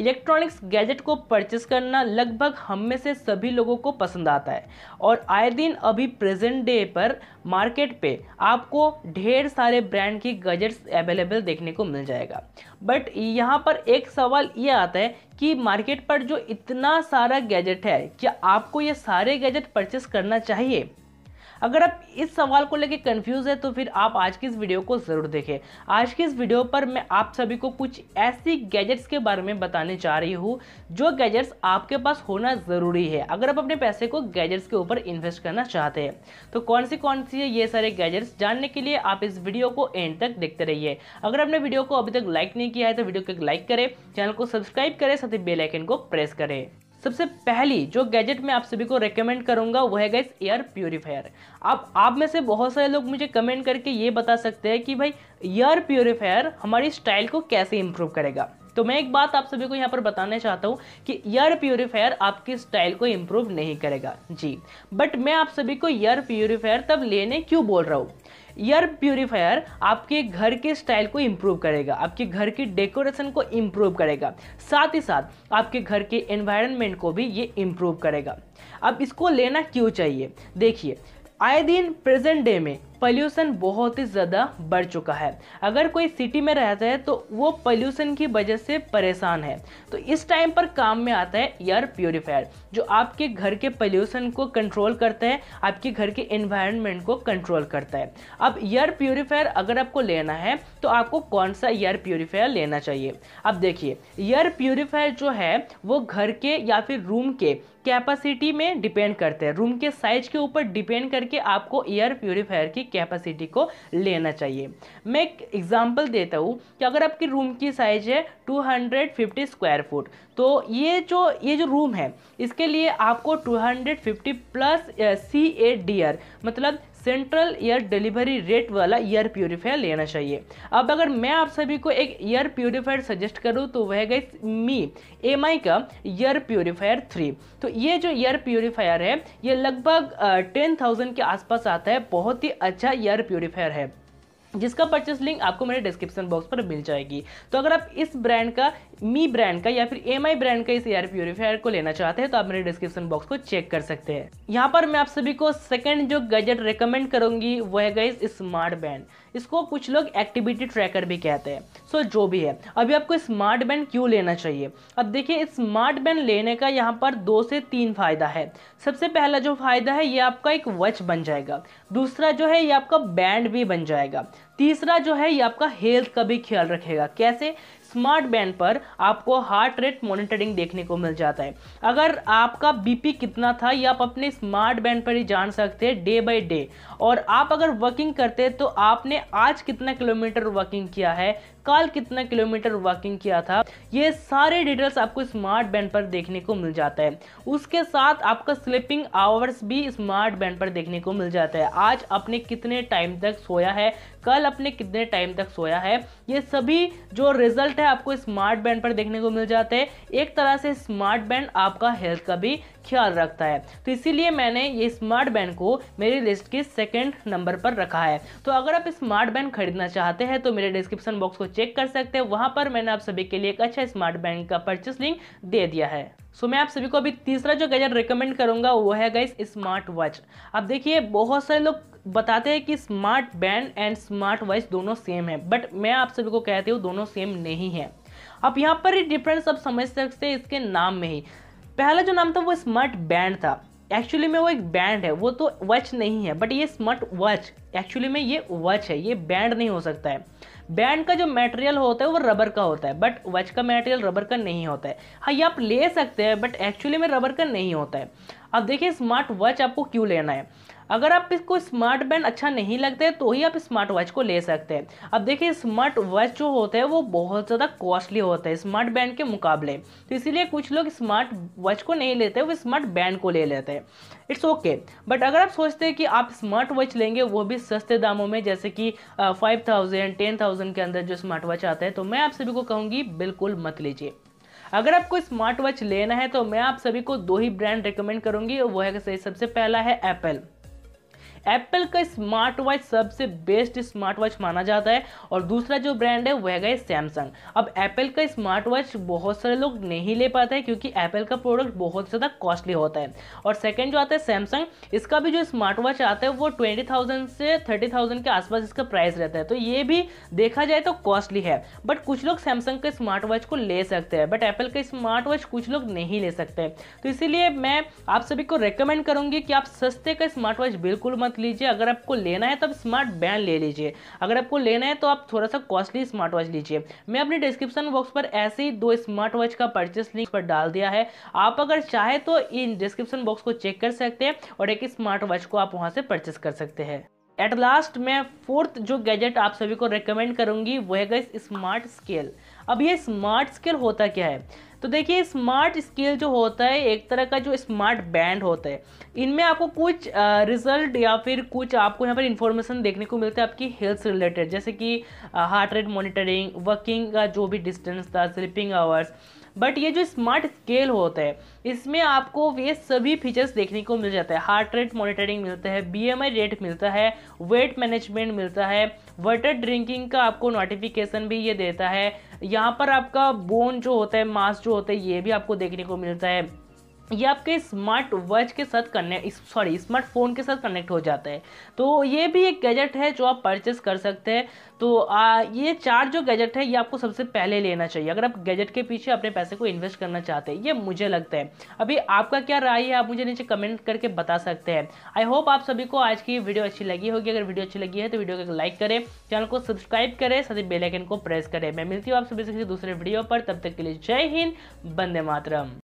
electronics gadget को purchase करना लगभग हम में से सभी लोगों को पसंद आता है और आए दिन अभी प्रेजेंट डे पर मार्केट पे आपको ढेर सारे ब्रांड की गैजेट्स अवेलेबल देखने को मिल जाएगा बट यहाँ पर एक सवाल ये आता है कि मार्केट पर जो इतना सारा गैजेट है क्या आपको ये सारे गैजेट परचेस करना चाहिए अगर आप इस सवाल को लेकर कन्फ्यूज़ है तो फिर आप आज की इस वीडियो को ज़रूर देखें आज की इस वीडियो पर मैं आप सभी को कुछ ऐसी गैजेट्स के बारे में बताने जा रही हूँ जो गैजेट्स आपके पास होना ज़रूरी है अगर आप अपने पैसे को गैजेट्स के ऊपर इन्वेस्ट करना चाहते हैं तो कौन सी कौन सी है ये सारे गैजेट्स जानने के लिए आप इस वीडियो को एंड तक देखते रहिए अगर आपने वीडियो को अभी तक लाइक नहीं किया है तो वीडियो को लाइक करें चैनल को सब्सक्राइब करें साथ ही बेलाइकन को प्रेस करें सबसे पहली जो गैजेट मैं आप सभी को रेकमेंड करूंगा वो है गैस एयर प्योरीफायर आप आप में से बहुत सारे लोग मुझे कमेंट करके ये बता सकते हैं कि भाई एयर प्योरीफायर हमारी स्टाइल को कैसे इम्प्रूव करेगा तो मैं एक बात आप सभी को यहाँ पर बताना चाहता हूँ कि एयर प्योरीफायर आपकी स्टाइल को इम्प्रूव नहीं करेगा जी बट मैं आप सभी को एयर प्योरीफायर तब लेने क्यों बोल रहा हूँ एयर प्योरीफायर आपके घर के स्टाइल को इम्प्रूव करेगा आपके घर की डेकोरेशन को इम्प्रूव करेगा साथ ही साथ आपके घर के एनवायरनमेंट को भी ये इम्प्रूव करेगा अब इसको लेना क्यों चाहिए देखिए आए दिन प्रेजेंट डे में पॉल्यूशन बहुत ही ज़्यादा बढ़ चुका है अगर कोई सिटी में रहता है तो वो पॉल्यूशन की वजह से परेशान है तो इस टाइम पर काम में आता है एयर प्योरीफायर जो आपके घर के पॉल्यूशन को कंट्रोल करता है आपके घर के इन्वायरमेंट को कंट्रोल करता है अब एयर प्योरीफायर अगर आपको लेना है तो आपको कौन सा एयर प्योरीफायर लेना चाहिए अब देखिए एयर प्योरीफायर जो है वो घर के या फिर रूम के कैपेसिटी में डिपेंड करते हैं रूम के साइज के ऊपर डिपेंड करके आपको एयर प्योरीफायर की कैपेसिटी को लेना चाहिए मैं एक एग्जाम्पल देता हूँ कि अगर आपकी रूम की साइज है 250 स्क्वायर फुट तो ये जो ये जो रूम है इसके लिए आपको 250 plus C A D R मतलब सेंट्रल एयर डिलीवरी रेट वाला एयर प्योरीफायर लेना चाहिए अब अगर मैं आप सभी को एक एयर प्योरीफायर सजेस्ट करूँ तो वह गई मी एम का एयर प्योरीफायर थ्री तो ये जो एयर प्योरीफायर है ये लगभग टेन थाउजेंड के आसपास आता है बहुत ही अच्छा एयर प्योरीफायर है जिसका परचेस लिंक आपको मेरे डिस्क्रिप्शन बॉक्स पर मिल जाएगी तो अगर आप इस ब्रांड का मी ब्रांड का या फिर एम ब्रांड का इस एयर प्योरीफायर को लेना चाहते हैं तो आप मेरे डिस्क्रिप्शन बॉक्स को चेक कर सकते हैं यहाँ पर मैं आप सभी को सेकंड जो गैजेट रिकमेंड करूंगी वो है गाइज स्मार्ट बैंड इसको कुछ लोग एक्टिविटी ट्रैकर भी कहते हैं सो so, जो भी है अभी आपको स्मार्ट बैंड क्यों लेना चाहिए अब देखिए स्मार्ट बैंड लेने का यहाँ पर दो से तीन फायदा है सबसे पहला जो फायदा है ये आपका एक वॉच बन जाएगा दूसरा जो है ये आपका बैंड भी बन जाएगा तीसरा जो है ये आपका हेल्थ का भी ख्याल रखेगा कैसे स्मार्ट बैंड पर आपको हार्ट रेट मॉनिटरिंग देखने को मिल जाता है अगर आपका बीपी कितना था ये आप अपने स्मार्ट बैंड पर ही जान सकते हैं डे बाय डे और आप अगर वॉकिंग करते हैं तो आपने आज कितना किलोमीटर वॉकिंग किया है कल कितना किलोमीटर वॉकिंग किया था ये सारे डिटेल्स आपको स्मार्ट बैंड पर देखने को मिल जाता है उसके साथ आपका स्लीपिंग आवर्स भी स्मार्ट बैंड पर देखने को मिल जाता है आज आपने कितने टाइम तक सोया है कल कल आपने कितने टाइम तक सोया है ये सभी जो रिजल्ट है आपको स्मार्ट बैंड पर देखने को मिल जाते हैं एक तरह से स्मार्ट बैंड आपका हेल्थ का भी ख्याल रखता है तो इसीलिए मैंने ये स्मार्ट बैंड को मेरी लिस्ट के सेकेंड नंबर पर रखा है तो अगर आप स्मार्ट बैंड खरीदना चाहते हैं तो मेरे डिस्क्रिप्शन बॉक्स को चेक कर सकते हैं वहाँ पर मैंने आप सभी के लिए एक अच्छा स्मार्ट बैंड का परचेस लिंक दे दिया है सो so, मैं आप सभी को अभी तीसरा जो गैजेट रिकमेंड करूंगा वो है गाइस स्मार्ट वॉच अब देखिए बहुत सारे लोग बताते हैं कि smart band and smart voice दोनों सेम है बट मैं आप सभी को कहते हूँ दोनों सेम नहीं है आप यहाँ पर ही डिफरेंस आप समझ सकते हैं इसके नाम में ही पहला जो नाम था वो स्मार्ट बैंड था एक्चुअली में वो एक बैंड है वो तो वॉच नहीं है बट ये स्मार्ट वॉच एक्चुअली में ये वॉच है ये बैंड नहीं हो सकता है बैंड का जो मटेरियल होता है वो रबर का होता है बट वॉच का मटेरियल रबर का नहीं होता है हाँ ये आप ले सकते हैं बट एक्चुअली में रबर का नहीं होता है अब देखिए स्मार्ट वॉच आपको क्यों लेना है अगर आप इसको स्मार्ट बैंड अच्छा नहीं लगता है तो ही आप स्मार्ट वॉच को ले सकते हैं अब देखिए स्मार्ट वॉच जो होता है वो बहुत ज़्यादा कॉस्टली होता है स्मार्ट बैंड के मुकाबले तो इसीलिए कुछ लोग स्मार्ट वॉच को नहीं लेते वो स्मार्ट बैंड को ले लेते हैं इट्स ओके बट अगर आप सोचते हैं कि आप स्मार्ट वॉच लेंगे वो भी सस्ते दामों में जैसे कि फाइव थाउजेंड टेन थाउजेंड के अंदर जो स्मार्ट वॉच आता है तो मैं आप सभी को कहूँगी बिल्कुल मत लीजिए अगर आपको स्मार्ट वॉच लेना है तो मैं आप सभी को दो ही ब्रांड रिकमेंड करूँगी वो है सबसे पहला है एप्पल एप्पल का स्मार्ट वॉच सबसे बेस्ट स्मार्ट वॉच माना जाता है और दूसरा जो ब्रांड है वह गए सैमसंग अब एप्पल का स्मार्ट वॉच बहुत सारे लोग नहीं ले पाते हैं क्योंकि एप्पल का प्रोडक्ट बहुत ज़्यादा कॉस्टली होता है और सेकेंड जो आता है सैमसंग इसका भी जो स्मार्ट वॉच आता है वो ट्वेंटी थाउजेंड से थर्टी थाउजेंड के आसपास इसका प्राइस रहता है तो ये भी देखा जाए तो कॉस्टली है बट कुछ लोग सैमसंग के स्मार्ट वॉच को ले सकते हैं बट एप्पल का स्मार्ट वॉच कुछ लोग नहीं ले सकते तो इसीलिए मैं आप सभी को रिकमेंड करूँगी कि आप सस्ते का स्मार्ट वॉच बिल्कुल मत मत लीजिए अगर आपको लेना है तो स्मार्ट बैंड ले लीजिए अगर आपको लेना है तो आप थोड़ा सा कॉस्टली स्मार्ट वॉच लीजिए मैं अपने डिस्क्रिप्शन बॉक्स पर ऐसे ही दो स्मार्ट वॉच का परचेस लिंक पर डाल दिया है आप अगर चाहे तो इन डिस्क्रिप्शन बॉक्स को चेक कर सकते हैं और एक स्मार्ट वॉच को आप वहाँ से परचेस कर सकते हैं एट लास्ट मैं फोर्थ जो गैजेट आप सभी को रिकमेंड करूंगी वह है गई स्मार्ट स्केल अब ये स्मार्ट स्किल होता क्या है तो देखिए स्मार्ट स्किल जो होता है एक तरह का जो स्मार्ट बैंड होता है इनमें आपको कुछ रिजल्ट या फिर कुछ आपको यहाँ पर इंफॉर्मेशन देखने को मिलता है आपकी हेल्थ से रिलेटेड जैसे कि हार्ट रेट मॉनिटरिंग वर्किंग का जो भी डिस्टेंस था स्लीपिंग आवर्स बट ये जो स्मार्ट स्केल होता है इसमें आपको ये सभी फीचर्स देखने को मिल जाता है हार्ट रेट मॉनिटरिंग मिलता है आई रेट मिलता है वेट मैनेजमेंट मिलता है वाटर ड्रिंकिंग का आपको नोटिफिकेशन भी ये देता है यहाँ पर आपका बोन जो होता है मास जो होता है ये भी आपको देखने को मिलता है ये आपके स्मार्ट वॉच के साथ कनेक्ट सॉरी स्मार्टफोन के साथ कनेक्ट हो जाता है तो ये भी एक गैजेट है जो आप परचेस कर सकते हैं तो आ, ये चार जो गैजेट है ये आपको सबसे पहले लेना चाहिए अगर आप गैजेट के पीछे अपने पैसे को इन्वेस्ट करना चाहते हैं ये मुझे लगता है अभी आपका क्या राय है आप मुझे नीचे कमेंट करके बता सकते हैं आई होप आप सभी को आज की वीडियो अच्छी लगी होगी अगर वीडियो अच्छी लगी है तो वीडियो को लाइक करें चैनल को सब्सक्राइब करें साथ ही बेलाइकन को प्रेस करें मैं मिलती हूँ आप सभी से किसी दूसरे वीडियो पर तब तक के लिए जय हिंद बंदे मातरम